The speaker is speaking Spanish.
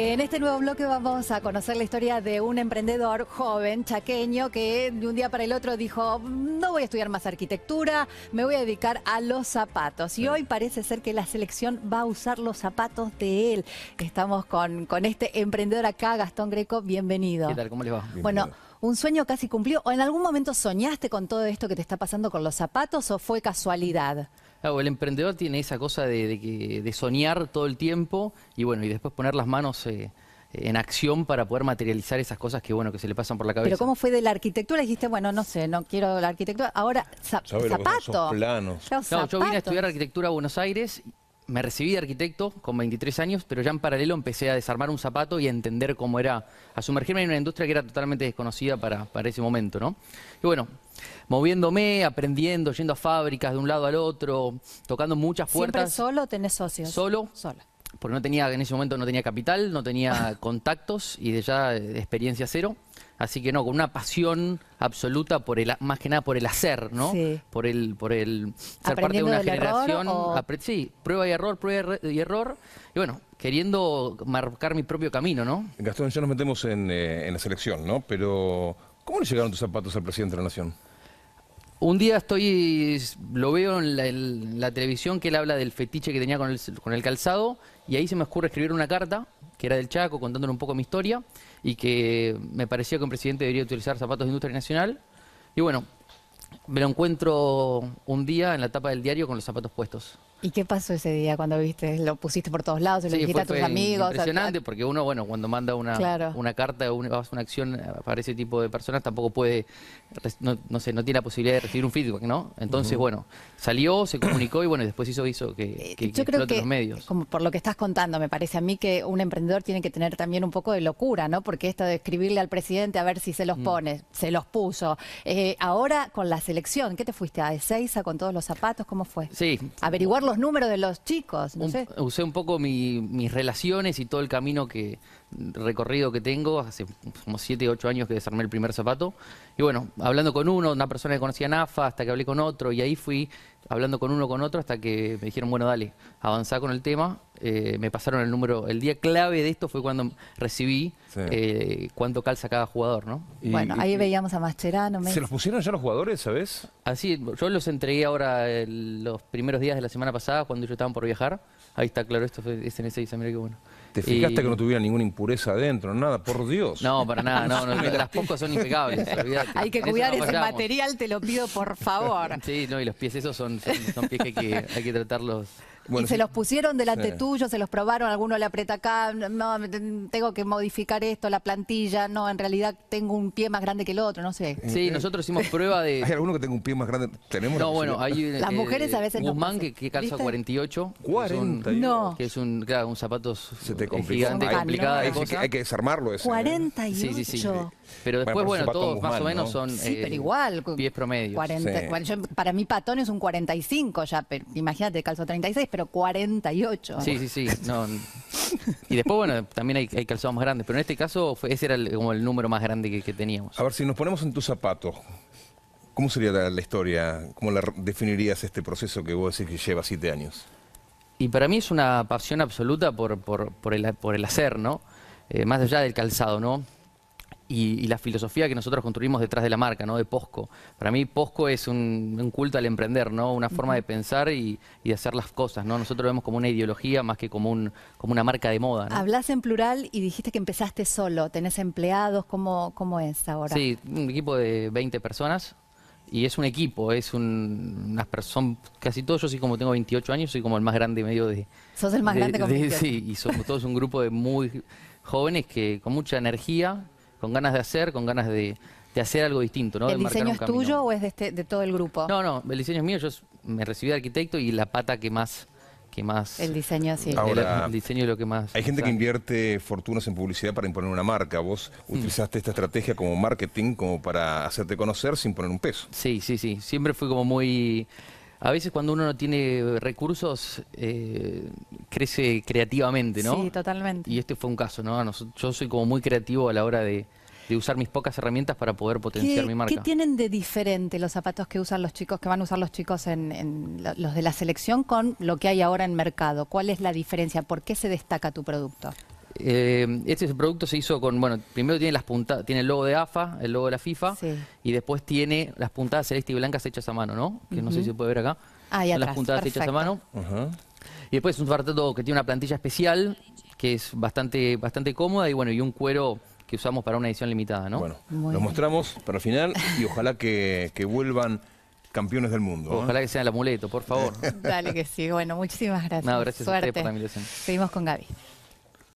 Eh, en este nuevo bloque vamos a conocer la historia de un emprendedor joven chaqueño que de un día para el otro dijo, mm, no voy a estudiar más arquitectura, me voy a dedicar a los zapatos. Y hoy parece ser que la selección va a usar los zapatos de él. Estamos con, con este emprendedor acá, Gastón Greco, bienvenido. ¿Qué tal? ¿Cómo les va? Bueno un sueño casi cumplido? ¿O en algún momento soñaste con todo esto que te está pasando con los zapatos o fue casualidad? el emprendedor tiene esa cosa de, soñar todo el tiempo y bueno, y después poner las manos eh, en acción para poder materializar esas cosas que bueno que se le pasan por la cabeza. Pero cómo fue de la arquitectura, dijiste, bueno, no sé, no quiero la arquitectura, ahora zapato. no, yo vine a estudiar arquitectura a Buenos Aires me recibí de arquitecto con 23 años, pero ya en paralelo empecé a desarmar un zapato y a entender cómo era, a sumergirme en una industria que era totalmente desconocida para, para ese momento, ¿no? Y bueno, moviéndome, aprendiendo, yendo a fábricas de un lado al otro, tocando muchas puertas. ¿Siempre solo tenés socios? Solo. ¿Solo? Porque no tenía, en ese momento no tenía capital, no tenía contactos y de ya eh, experiencia cero. Así que no, con una pasión absoluta por el más que nada por el hacer, ¿no? Sí. Por el por el ser parte de una generación, sí, prueba y error, prueba y error. Y bueno, queriendo marcar mi propio camino, ¿no? Gastón, ya nos metemos eh, en, la selección, ¿no? Pero ¿cómo le llegaron tus zapatos al presidente de la Nación? Un día estoy, lo veo en la, televisión que él habla del fetiche que tenía con con el calzado y ahí se me ocurre escribir una carta que era del Chaco, contándole un poco mi historia y que me parecía que un presidente debería utilizar zapatos de industria nacional. Y bueno, me lo encuentro un día en la tapa del diario con los zapatos puestos. ¿Y qué pasó ese día cuando viste? ¿Lo pusiste por todos lados? ¿Se lo dijiste a tus amigos? Impresionante, porque uno, bueno, cuando manda una, una carta o una, acción eh, para ese tipo de personas, tampoco puede, no, sé, no tiene la posibilidad de recibir un feedback, ¿no? Entonces, bueno, salió, se comunicó y bueno, después hizo, hizo que, eh, que, Yo creo que, medios. Como por lo que estás contando, me parece a mí que un emprendedor tiene que tener también un poco de locura, ¿no? Porque esto de escribirle al presidente a ver si se los mm. pone, se los puso. Eh, ahora con la selección, ¿qué te fuiste a Ezeiza con todos los zapatos? ¿Cómo fue? Sí. Averiguarlo los números de los chicos, no sé. Usé un poco mis relaciones y todo el camino que recorrido que tengo, hace como 7, 8 años que desarmé el primer zapato. Y bueno, hablando con uno, una persona que conocía NAFA hasta que hablé con otro, y ahí fui hablando con uno, con otro, hasta que me dijeron, bueno, dale, avanzar con el tema. Eh, me pasaron el número. El día clave de esto fue cuando recibí eh, cuánto calza cada jugador, ¿no? bueno, ahí veíamos a Mascherano. ¿Se los pusieron ya los jugadores, sabes? Así, yo los entregué ahora los primeros días de la semana pasada cuando yo estaban por viajar. Ahí está, claro, esto fue, es en ese mira qué bueno. ¿Te fijaste que no tuviera ninguna impureza adentro? Nada, por Dios. No, para nada, no, las pocas son impecables, Hay que cuidar ese material, te lo pido por favor. Sí, no, y los pies esos son, son, pies que hay que tratarlos y se los pusieron delante tuyo, se los probaron, alguno le aprieta acá, no, tengo que modificar esto, la plantilla, no, en realidad tengo un pie más grande que el otro, no sé. Sí, eh, nosotros hicimos prueba de... ¿Hay alguno que tenga un pie más grande? ¿Tenemos no, bueno, hay... Las eh, mujeres a veces Guzmán, que, que, calza 48. ¿40? no. Que es un, claro, un zapato te gigante, complicado Hay que desarmarlo eso. ¿eh? 48. Sí, sí, sí. Pero después, bueno, pues, todos más o menos son igual, pies promedios. 40, para mí patón es un 45 ya, imagínate, calzo 36, pero 48. Sí, sí, sí. Y después, bueno, también hay, calzados más grandes, pero en este caso ese era el, como el número más grande que, teníamos. A ver, si nos ponemos en tus zapatos, ¿cómo sería la, historia? ¿Cómo la definirías este proceso que vos decís que lleva siete años? Y para mí es una pasión absoluta por, por, el, hacer, ¿no? Eh, más allá del calzado, ¿no? y, la filosofía que nosotros construimos detrás de la marca, ¿no? De Posco. Para mí Posco es un, culto al emprender, ¿no? Una forma de pensar y, de hacer las cosas, ¿no? Nosotros lo vemos como una ideología más que como, como una marca de moda, ¿no? Hablas en plural y dijiste que empezaste solo. ¿Tenés empleados? ¿Cómo, es ahora? Sí, un equipo de 20 personas y es un equipo, es un, unas personas, casi todos, yo sí como tengo 28 años, soy como el más grande medio de... Sos el más grande como Sí, y somos todos un grupo de muy jóvenes que con mucha energía, con ganas de hacer, con ganas de, hacer algo distinto. ¿no? ¿El diseño es tuyo o es de, este, de todo el grupo? No, no, el diseño es mío, yo me recibí de arquitecto y la pata que más... Que más el diseño, sí. el, diseño es lo que más... Hay gente que invierte fortunas en publicidad para imponer una marca. Vos mm. utilizaste esta estrategia como marketing, como para hacerte conocer sin poner un peso. Sí, sí, sí. Siempre fui como muy... A veces cuando uno no tiene recursos, eh, crece creativamente, ¿no? Sí, totalmente. Y este fue un caso, ¿no? Yo soy como muy creativo a la hora de, usar mis pocas herramientas para poder potenciar mi marca. ¿Qué tienen de diferente los zapatos que usan los chicos, que van a usar los chicos en, en los de la selección con lo que hay ahora en mercado? ¿Cuál es la diferencia? ¿Por qué se destaca tu producto? Eh, este producto se hizo con, bueno, primero tiene las puntadas, tiene el logo de AFA, el logo de la FIFA, y después tiene las puntadas celeste y blancas hechas a mano, ¿no? Que no sé si se puede ver acá. Ah, ya. las puntadas hechas a mano. Y después es un fartato que tiene una plantilla especial, que es bastante, bastante cómoda, y bueno, y un cuero que usamos para una edición limitada, ¿no? Bueno, lo mostramos para el final y ojalá que, vuelvan campeones del mundo. ¿eh? Ojalá que sea el amuleto, por favor. Dale que sí. Bueno, muchísimas gracias. No, gracias por la invitación. Seguimos con Gaby.